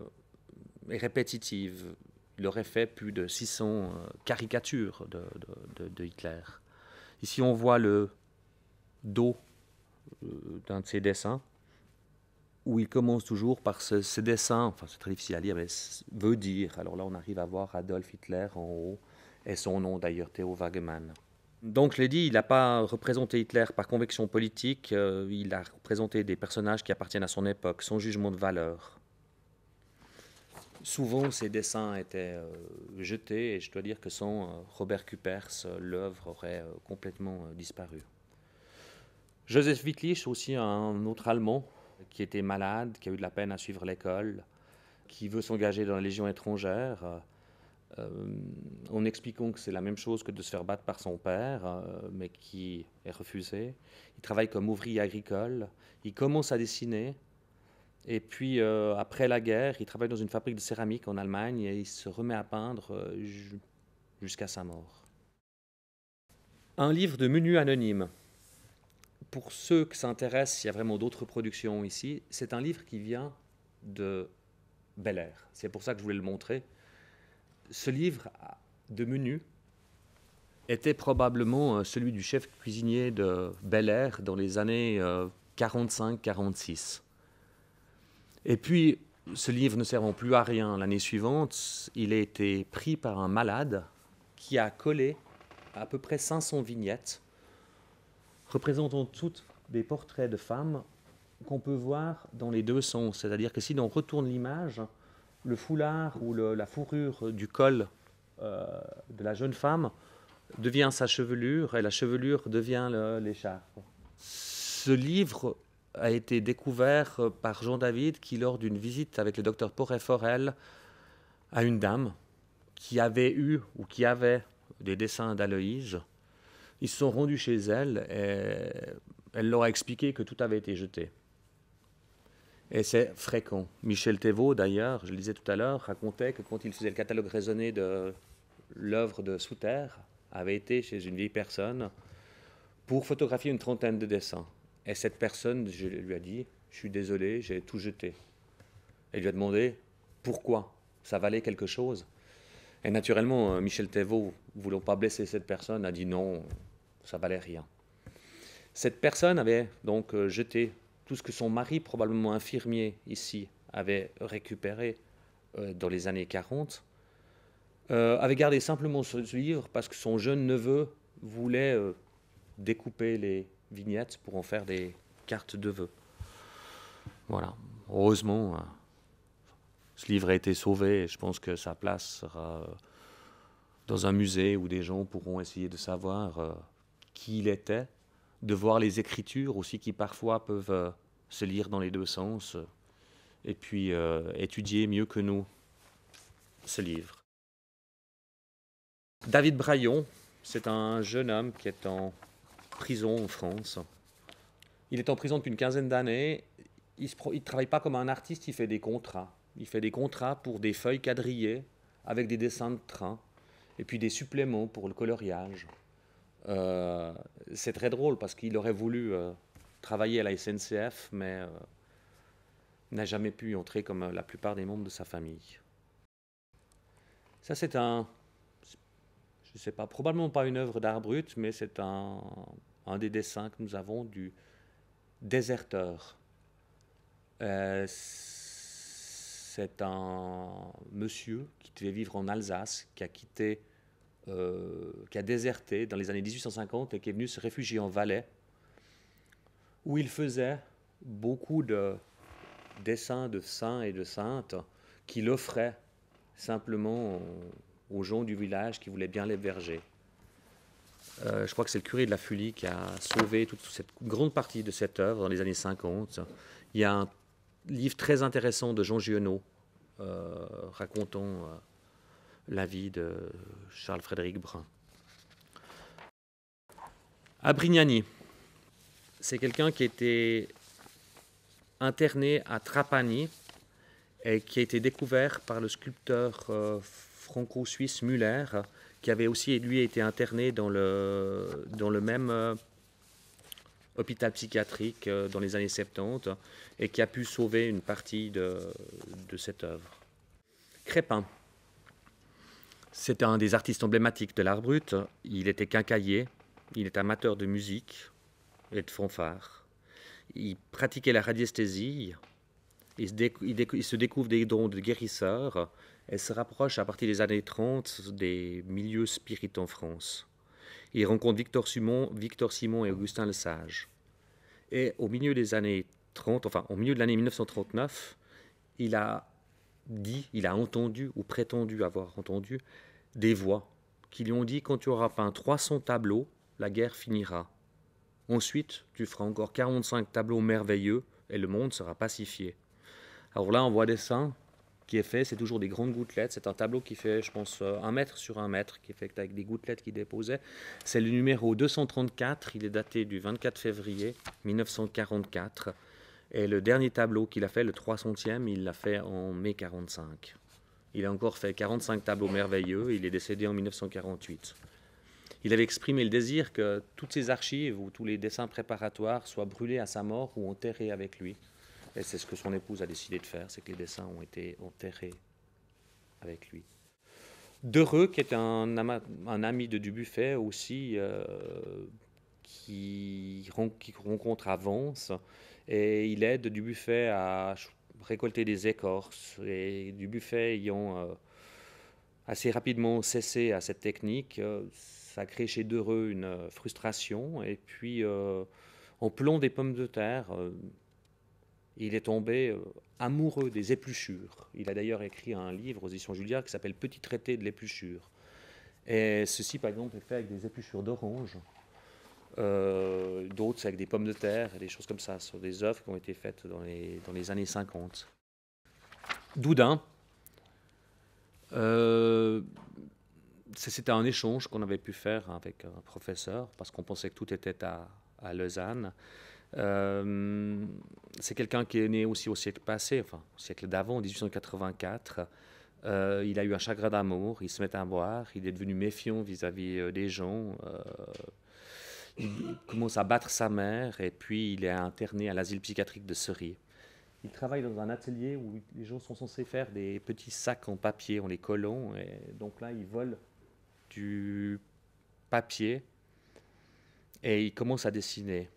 Speaker 1: et répétitive. Il aurait fait plus de 600 caricatures de Hitler. Ici, on voit le dos d'un euh, de ses dessins, où il commence toujours par ce, dessin, enfin c'est très difficile à lire, mais veut dire. Alors là, on arrive à voir Adolf Hitler en haut, et son nom d'ailleurs, Théo Wagemann. Donc je l'ai dit, il n'a pas représenté Hitler par conviction politique, euh, il a représenté des personnages qui appartiennent à son époque, son jugement de valeur. Souvent, ses dessins étaient euh, jetés, et je dois dire que sans Robert Cupers, l'œuvre aurait complètement disparu. Joseph Wittlich, aussi un autre Allemand qui était malade, qui a eu de la peine à suivre l'école, qui veut s'engager dans la Légion étrangère, euh, en expliquant que c'est la même chose que de se faire battre par son père, euh, mais qui est refusé. Il travaille comme ouvrier agricole, il commence à dessiner, et puis euh, après la guerre, il travaille dans une fabrique de céramique en Allemagne et il se remet à peindre jusqu'à sa mort. Un livre de menu anonyme pour ceux qui s'intéressent, il y a vraiment d'autres productions ici. C'est un livre qui vient de Bel Air. C'est pour ça que je voulais le montrer. Ce livre de menu était probablement euh, celui du chef cuisinier de Bel Air dans les années 45-46. Euh, Et puis, ce livre ne servant plus à rien l'année suivante, il a été pris par un malade qui a collé à peu près 500 vignettes représentant toutes des portraits de femmes qu'on peut voir dans les deux sens. C'est-à-dire que si l'on retourne l'image, le foulard ou la fourrure du col euh, de la jeune femme devient sa chevelure et la chevelure devient l'écharpe. Ce livre a été découvert par Jean David qui, lors d'une visite avec le docteur Poré-Forel à une dame qui avait eu ou qui avait des dessins d'Aloïse, ils se sont rendus chez elle et elle leur a expliqué que tout avait été jeté. Et c'est fréquent. Michel Thévaux, d'ailleurs, je le disais tout à l'heure, racontait que quand il faisait le catalogue raisonné de l'œuvre de Souterre, avait été chez une vieille personne pour photographier une trentaine de dessins. Et cette personne, je lui ai dit, je suis désolé, j'ai tout jeté. Elle lui a demandé pourquoi ça valait quelque chose. Et naturellement, euh, Michel Thévaux, voulant pas blesser cette personne, a dit non, ça valait rien. Cette personne avait donc euh, jeté tout ce que son mari, probablement infirmier ici, avait récupéré euh, dans les années 40, euh, avait gardé simplement ce livre parce que son jeune neveu voulait découper les vignettes pour en faire des cartes de vœux. Voilà. Heureusement, ce livre a été sauvé et je pense que sa place sera dans un musée où des gens pourront essayer de savoir qui il était, de voir les écritures aussi qui parfois peuvent euh, se lire dans les deux sens, euh, et puis euh, étudier mieux que nous ce livre. David Braillon, c'est un jeune homme qui est en prison en France. Il est en prison depuis une quinzaine d'années. Il ne travaille pas comme un artiste, il fait des contrats. Il fait des contrats pour des feuilles quadrillées avec des dessins de train et puis des suppléments pour le coloriage. Euh, c'est très drôle parce qu'il aurait voulu euh, travailler à la SNCF, mais euh, n'a jamais pu y entrer comme la plupart des membres de sa famille. Ça, c'est un. Je ne sais pas, probablement pas une œuvre d'art brut, mais c'est un, des dessins que nous avons du déserteur. c'est un monsieur qui devait vivre en Alsace, qui a quitté euh, qui a déserté dans les années 1850 et qui est venu se réfugier en Valais, où il faisait beaucoup de dessins de saints et de saintes qu'il offrait simplement aux gens du village qui voulaient bien les berger. Euh, je crois que c'est le curé de la Fulie qui a sauvé toute cette grande partie de cette œuvre dans les années 50. Il y a un livre très intéressant de Jean Giono euh, racontant euh, la vie de Charles-Frédéric Brun. Abrignani, c'est quelqu'un qui était interné à Trapani et qui a été découvert par le sculpteur euh, franco-suisse Muller, qui avait aussi lui été interné dans le, dans le même euh, hôpital psychiatrique euh, dans les années 70 et qui a pu sauver une partie de, de cette œuvre. Crépin. C'est un des artistes emblématiques de l'art brut. Il était quincaillier, il est amateur de musique et de fanfare. Il pratiquait la radiesthésie. Il se, découvre des dons de guérisseur et se rapproche à partir des années 30 des milieux spirites en France. Il rencontre Victor Simon, Victor Simon et Augustin Le Sage. Et au milieu des années 30, enfin au milieu de l'année 1939, il a dit, il a entendu ou prétendu avoir entendu des voix qui lui ont dit quand tu auras peint 300 tableaux, la guerre finira. Ensuite, tu feras encore 45 tableaux merveilleux et le monde sera pacifié. Alors là, on voit des seins qui est fait, c'est toujours des grandes gouttelettes. C'est un tableau qui fait, je pense, euh, un mètre sur un mètre, qui est fait avec des gouttelettes qui déposaient. C'est le numéro 234, il est daté du 24 février 1944. Et le dernier tableau qu'il a fait, le 300e, il l'a fait en mai 45. Il a encore fait 45 tableaux merveilleux. Il est décédé en 1948. Il avait exprimé le désir que toutes ses archives ou tous les dessins préparatoires soient brûlés à sa mort ou enterrés avec lui. Et c'est ce que son épouse a décidé de faire, c'est que les dessins ont été enterrés avec lui. Dereux, qui est un, un ami de Dubuffet aussi, euh, qui, qui rencontre Avance, et il aide du buffet à récolter des écorces. Et du buffet ayant euh, assez rapidement cessé à cette technique, euh, ça crée chez Dereux une euh, frustration. Et puis, en plomb des pommes de terre, il est tombé amoureux des épluchures. Il a d'ailleurs écrit un livre aux éditions Julliard qui s'appelle Petit traité de l'épluchure. Et ceci, par exemple, est fait avec des épluchures d'orange. Euh, d'autres, c'est avec des pommes de terre, des choses comme ça, sur des œuvres qui ont été faites dans les, dans les années 50. Doudin, euh, c'était un échange qu'on avait pu faire avec un professeur, parce qu'on pensait que tout était à, Lausanne. Euh, c'est quelqu'un qui est né aussi au siècle passé, enfin au siècle d'avant, en 1884. il a eu un chagrin d'amour, il se met à boire, il est devenu méfiant vis-à-vis des gens il commence à battre sa mère et puis il est interné à l'asile psychiatrique de Ceris. Il travaille dans un atelier où les gens sont censés faire des petits sacs en papier en les collant. Et donc là, il vole du papier et il commence à dessiner.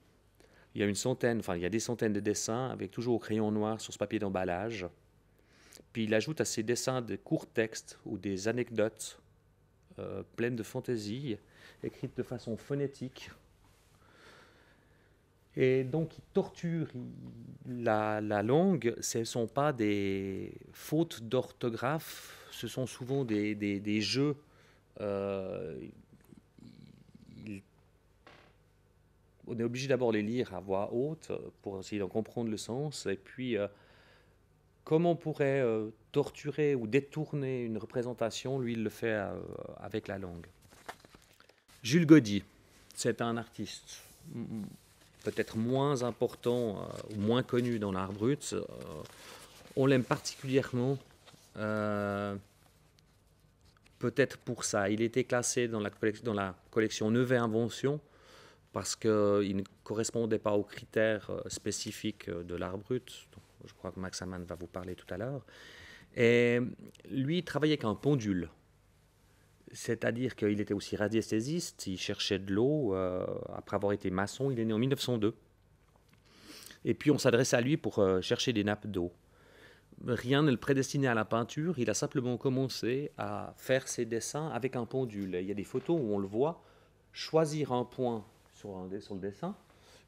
Speaker 1: Il y a une centaine, enfin il y a des centaines de dessins avec toujours au crayon noir sur ce papier d'emballage. Puis il ajoute à ses dessins des courts textes ou des anecdotes euh, pleines de fantaisie, écrites de façon phonétique. Et donc, il torture la, langue. Ce ne sont pas des fautes d'orthographe, ce sont souvent des, jeux. Euh, on est obligé d'abord les lire à voix haute pour essayer d'en comprendre le sens. Et puis, euh, comment on pourrait euh, torturer ou détourner une représentation, lui, il le fait avec la langue. Jules Gaudy, c'est un artiste peut-être moins important euh, ou moins connu dans l'art brut, euh, on l'aime particulièrement euh, peut-être pour ça. Il était classé dans la, collection Neuve Invention parce qu'il ne correspondait pas aux critères spécifiques de l'art brut. je crois que Max Amann va vous parler tout à l'heure. Et lui, il travaillait avec un pendule. C'est-à-dire qu'il était aussi radiesthésiste, il cherchait de l'eau. Euh, après avoir été maçon, il est né en 1902. Et puis on s'adresse à lui pour euh, chercher des nappes d'eau. Rien ne le prédestinait à la peinture, il a simplement commencé à faire ses dessins avec un pendule. il y a des photos où on le voit choisir un point sur, le dessin,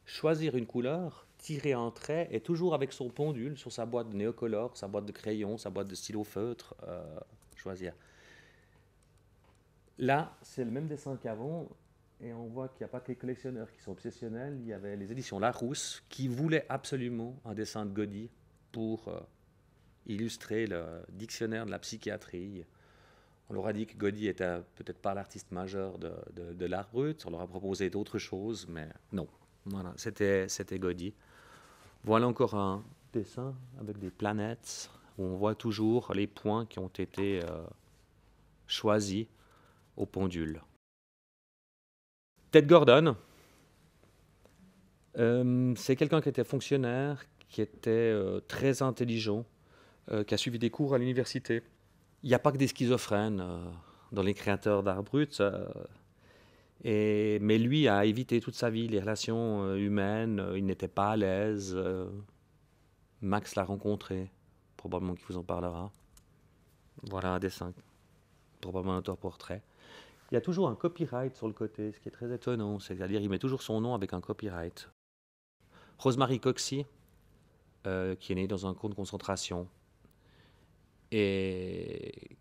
Speaker 1: choisir une couleur, tirer un trait, et toujours avec son pendule sur sa boîte de néocolore, sa boîte de crayon, sa boîte de stylo feutre, euh, choisir. Là, c'est le même dessin qu'avant. Et on voit qu'il n'y a pas que les collectionneurs qui sont obsessionnels. Il y avait les éditions Larousse qui voulaient absolument un dessin de Gaudi pour euh, illustrer le dictionnaire de la psychiatrie. On leur a dit que Godi n'était peut-être pas l'artiste majeur de, l'art brut. On leur a proposé d'autres choses, mais non. Voilà, c'était, c'était Voilà encore un dessin avec des planètes où on voit toujours les points qui ont été euh, choisis au pendule. Ted Gordon, euh, c'est quelqu'un qui était fonctionnaire, qui était euh, très intelligent, euh, qui a suivi des cours à l'université. Il n'y a pas que des schizophrènes dans les créateurs d'art brut. mais lui a évité toute sa vie les relations humaines, il n'était pas à l'aise. Max l'a rencontré, probablement qu'il vous en parlera. Voilà un dessin, probablement un portrait. Il y a toujours un copyright sur le côté, ce qui est très étonnant. C'est-à-dire, il met toujours son nom avec un copyright. Rosemary Coxie, euh, qui est née dans un camp de concentration et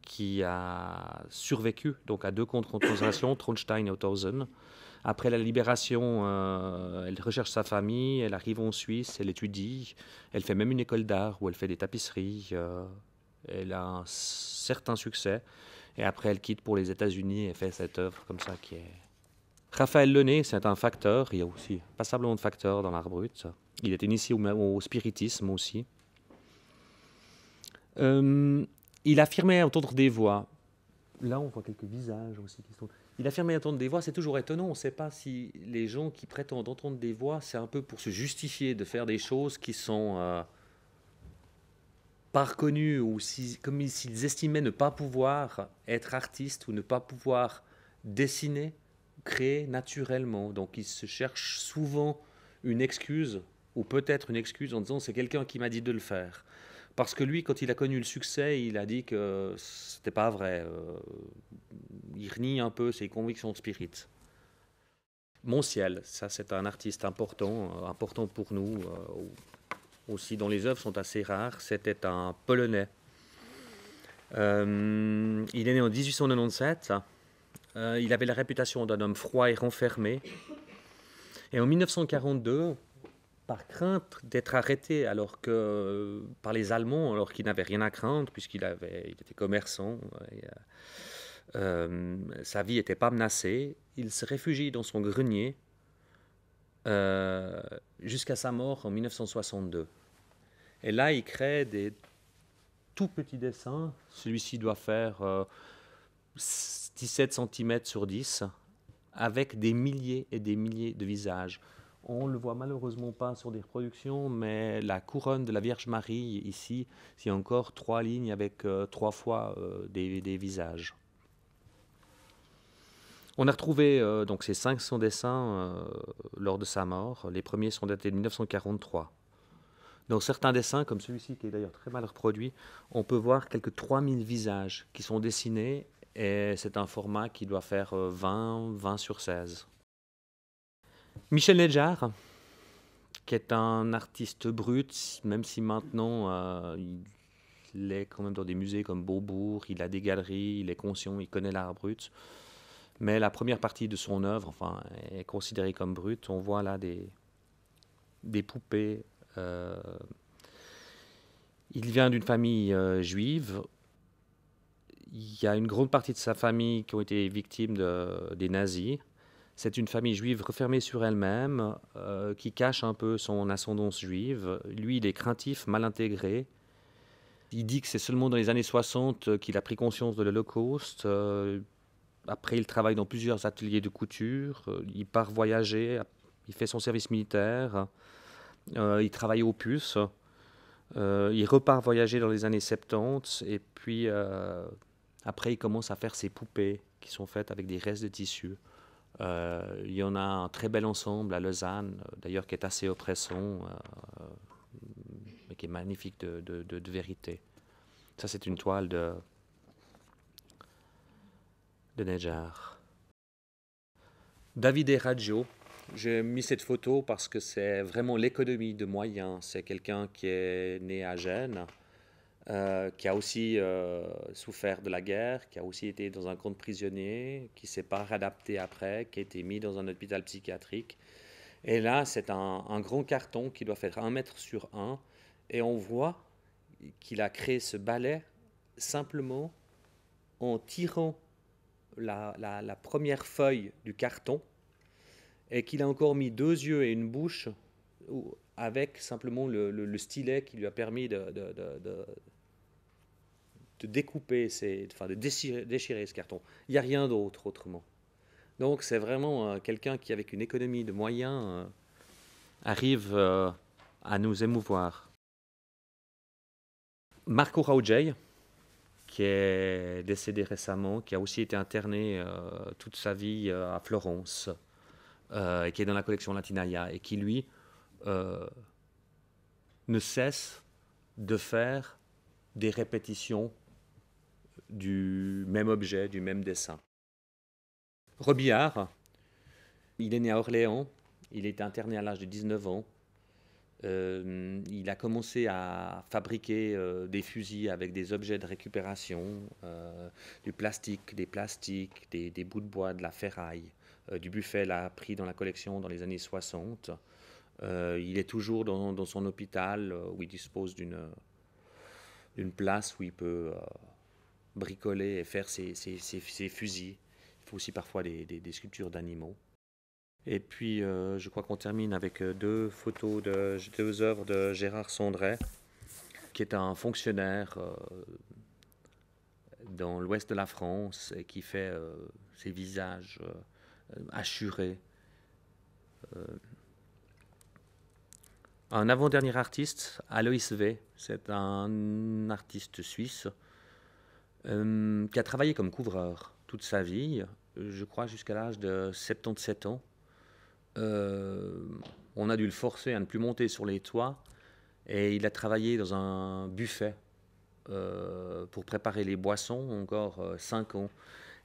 Speaker 1: qui a survécu donc à deux camps de concentration, Tronstein et Othausen. Après la libération, euh, elle recherche sa famille, elle arrive en Suisse, elle étudie, elle fait même une école d'art où elle fait des tapisseries. Euh, elle a un certain succès. Et après, elle quitte pour les États-Unis et fait cette œuvre comme ça qui est. Raphaël Lené, c'est un facteur. Il y a aussi passablement de facteurs dans l'art brut. Il est initié au, spiritisme aussi. Euh, il affirmait entendre des voix. Là, on voit quelques visages aussi qui sont. Il affirmait entendre des voix, c'est toujours étonnant. On ne sait pas si les gens qui prétendent entendre des voix, c'est un peu pour se justifier de faire des choses qui sont euh, pas reconnus ou comme s'ils estimaient ne pas pouvoir être artistes ou ne pas pouvoir dessiner, créer naturellement. Donc ils se cherchent souvent une excuse ou peut-être une excuse en disant c'est quelqu'un qui m'a dit de le faire. Parce que lui, quand il a connu le succès, il a dit que c'était pas vrai. Euh, il renie un peu ses convictions de spirit. Mon ciel, ça c'est un artiste important, euh, important pour nous. Euh, aussi, dont les œuvres sont assez rares. C'était un Polonais. Euh, il est né en 1897. Euh, il avait la réputation d'un homme froid et renfermé. Et en 1942, par crainte d'être arrêté alors que, par les Allemands, alors qu'il n'avait rien à craindre, puisqu'il avait, il était commerçant, euh, sa vie n'était pas menacée, il se réfugie dans son grenier euh, jusqu'à sa mort en 1962. Et là, il crée des tout petits dessins. Celui-ci doit faire 17 euh, cm sur 10, avec des milliers et des milliers de visages. On ne le voit malheureusement pas sur des reproductions, mais la couronne de la Vierge Marie, ici, c'est encore trois lignes avec euh, trois fois des visages. On a retrouvé euh, donc ces 500 dessins euh, lors de sa mort. Les premiers sont datés de 1943. Dans certains dessins, comme celui-ci qui est d'ailleurs très mal reproduit, on peut voir quelques 3000 visages qui sont dessinés et c'est un format qui doit faire 20, euh, 20 sur 16. Michel Nedjar, qui est un artiste brut, même si maintenant il est quand même dans des musées comme Beaubourg, il a des galeries, il est conscient, il connaît l'art brut. Mais la première partie de son œuvre, enfin, est considérée comme brute. On voit là des, poupées. Euh, il vient d'une famille euh, juive. Il y a une grande partie de sa famille qui ont été victimes des nazis. C'est une famille juive refermée sur elle-même, euh, qui cache un peu son ascendance juive. Lui, il est craintif, mal intégré. Il dit que c'est seulement dans les années 60 qu'il a pris conscience de l'Holocauste. Après, il travaille dans plusieurs ateliers de couture. Euh, il part voyager. Euh, il fait son service militaire. Euh, il travaille aux puces. il repart voyager dans les années 70. Et puis, après, il commence à faire ses poupées qui sont faites avec des restes de tissu. il y en a un très bel ensemble à Lausanne, d'ailleurs, qui est assez oppressant, mais qui est magnifique de vérité. Ça, c'est une toile de de Nejar. David radio j'ai mis cette photo parce que c'est vraiment l'économie de moyens. C'est quelqu'un qui est né à Gênes, euh, qui a aussi euh, souffert de la guerre, qui a aussi été dans un camp de prisonniers, qui s'est pas réadapté après, qui a été mis dans un hôpital psychiatrique. Et là, c'est un, un, grand carton qui doit faire un mètre sur un. Et on voit qu'il a créé ce balai simplement en tirant la, première feuille du carton et qu'il a encore mis deux yeux et une bouche avec simplement le, stylet qui lui a permis de, découper, enfin de déchirer, ce carton. Il n'y a rien d'autre autrement. Donc c'est vraiment euh, quelqu'un qui, avec une économie de moyens, euh, arrive euh, à nous émouvoir. Marco Raujay, qui est décédé récemment, qui a aussi été interné euh, toute sa vie euh, à Florence, euh, et qui est dans la collection Latinaya, et qui, lui, ne cesse de faire des répétitions du même objet, du même dessin. Robillard, il est né à Orléans, il est interné à l'âge de 19 ans, euh, il a commencé à fabriquer euh, des fusils avec des objets de récupération, euh, du plastique, des plastiques, des, bouts de bois, de la ferraille. du buffet l'a pris dans la collection dans les années 60. il est toujours dans, son hôpital où il dispose d'une place où il peut bricoler et faire ses, fusils. Il faut aussi parfois des, des sculptures d'animaux. Et puis, euh, je crois qu'on termine avec euh, deux photos, de, deux œuvres de Gérard Sondret, qui est un fonctionnaire euh, dans l'ouest de la France et qui fait ses visages assurés. un avant-dernier artiste, Alois V, c'est un artiste suisse qui a travaillé comme couvreur toute sa vie, je crois jusqu'à l'âge de 77 ans. Euh, on a dû le forcer à ne plus monter sur les toits. Et il a travaillé dans un buffet euh, pour préparer les boissons, encore 5 euh, ans.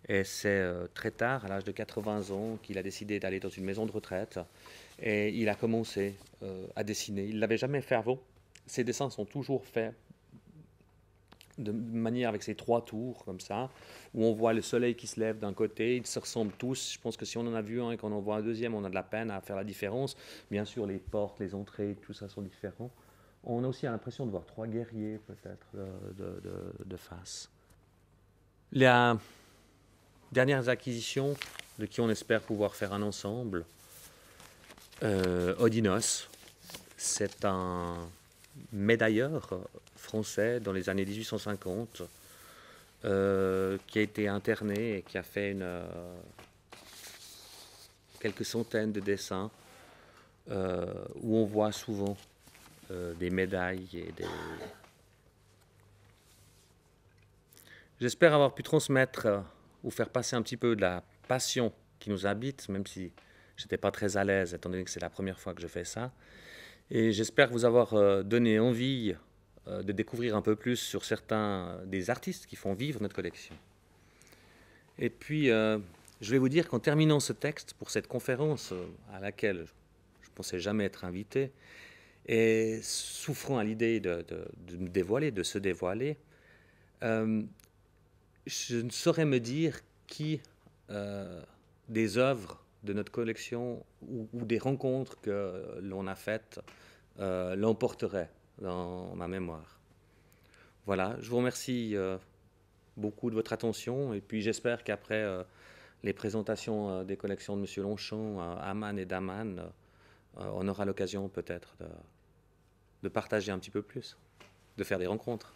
Speaker 1: Et c'est très tard, à l'âge de 80 ans, qu'il a décidé d'aller dans une maison de retraite. Et il a commencé à dessiner. Il ne l'avait jamais fait avant. Ses dessins sont toujours faits de manière avec ces trois tours comme ça, où on voit le soleil qui se lève d'un côté, ils se ressemblent tous. Je pense que si on en a vu un et qu'on en voit un deuxième, on a de la peine à faire la différence. Bien sûr, les portes, les entrées, tout ça sont différents. On a aussi l'impression de voir trois guerriers peut-être de, face. Les dernières acquisitions de qui on espère pouvoir faire un ensemble, euh, Odinos, c'est un médailleur français dans les années 1850, euh, qui a été interné et qui a fait euh, quelques centaines de dessins euh, où on voit souvent des médailles et des... J'espère avoir pu transmettre ou faire passer un petit peu de la passion qui nous habite, même si n'étais pas très à l'aise, étant donné que c'est la première fois que je fais ça. Et j'espère vous avoir euh, donné envie euh, de découvrir un peu plus sur certains des artistes qui font vivre notre collection. Et puis, euh, je vais vous dire qu'en terminant ce texte pour cette conférence à laquelle je ne pensais jamais être invité, et souffrant à l'idée de, me dévoiler, de se dévoiler, je ne saurais me dire qui des œuvres de notre collection ou, des rencontres que l'on a faites euh, l'emporterait dans ma mémoire. Voilà, je vous remercie euh, beaucoup de votre attention et puis j'espère qu'après euh, les présentations des collections de M. Longchamp, Aman et Daman, on aura l'occasion peut-être de partager un petit peu plus, de faire des rencontres.